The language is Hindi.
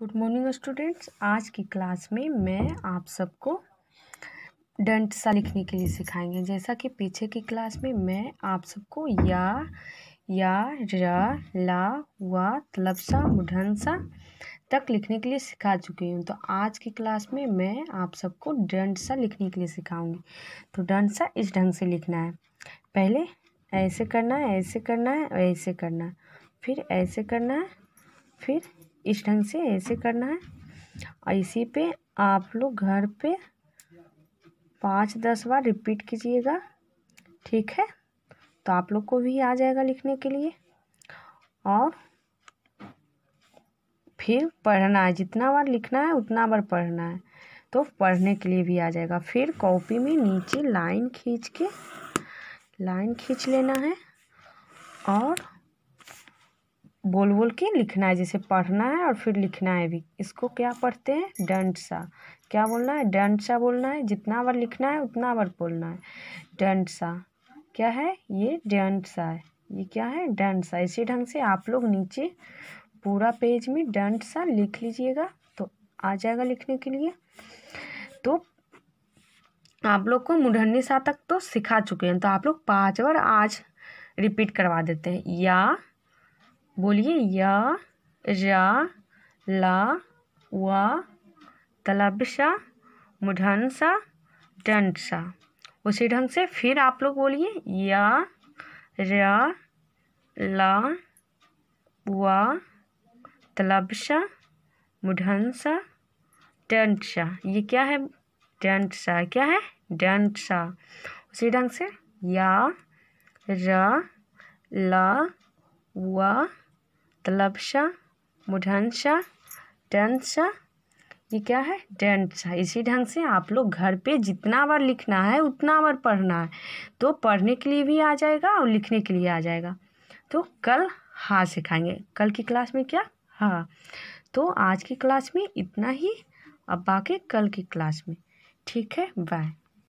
गुड मॉर्निंग स्टूडेंट्स आज की क्लास में मैं आप सबको डंट सा लिखने के लिए सिखाएंगे जैसा कि पीछे की क्लास में मैं आप सबको या या रा ला वा तलबसा मुढनसा तक लिखने के लिए सिखा चुकी हूँ तो आज की क्लास में मैं आप सबको डंट सा लिखने के लिए सिखाऊंगी तो डंट सा इस ढंग से लिखना है पहले ऐसे करना है ऐसे करना है ऐसे करना है फिर ऐसे करना है फिर इस ढंग से ऐसे करना है और इसी पे आप लोग घर पे पाँच दस बार रिपीट कीजिएगा ठीक है तो आप लोग को भी आ जाएगा लिखने के लिए और फिर पढ़ना है जितना बार लिखना है उतना बार पढ़ना है तो पढ़ने के लिए भी आ जाएगा फिर कॉपी में नीचे लाइन खींच के लाइन खींच लेना है और बोल बोल के लिखना है जैसे पढ़ना है और फिर लिखना है भी इसको क्या पढ़ते हैं डंट सा क्या बोलना है डंट सा बोलना है जितना बार लिखना है उतना बार बोलना है डंट सा क्या है ये डंट सा है ये क्या है डंट सा इसी ढंग से आप लोग नीचे पूरा पेज में डंट सा लिख लीजिएगा तो आ जाएगा लिखने के लिए तो आप लोग को मुढ़नी सा तक तो सिखा चुके हैं तो आप लोग पाँच बार आज रिपीट करवा देते हैं या बोलिए या रा ला वा तलबशा मुढ़ंसा डंडसा उसी ढंग से फिर आप लोग बोलिए या रा ला वा तलबशा मुढ़ंसा डंडसा ये क्या है डंडसा क्या है डंडसा उसी ढंग से या रा ला वा तलबशा मुढ़नशा टनशा ये क्या है डेंटशा इसी ढंग से आप लोग घर पे जितना बार लिखना है उतना बार पढ़ना है तो पढ़ने के लिए भी आ जाएगा और लिखने के लिए आ जाएगा तो कल हाँ सिखाएंगे कल की क्लास में क्या हाँ तो आज की क्लास में इतना ही अब बाकी कल की क्लास में ठीक है बाय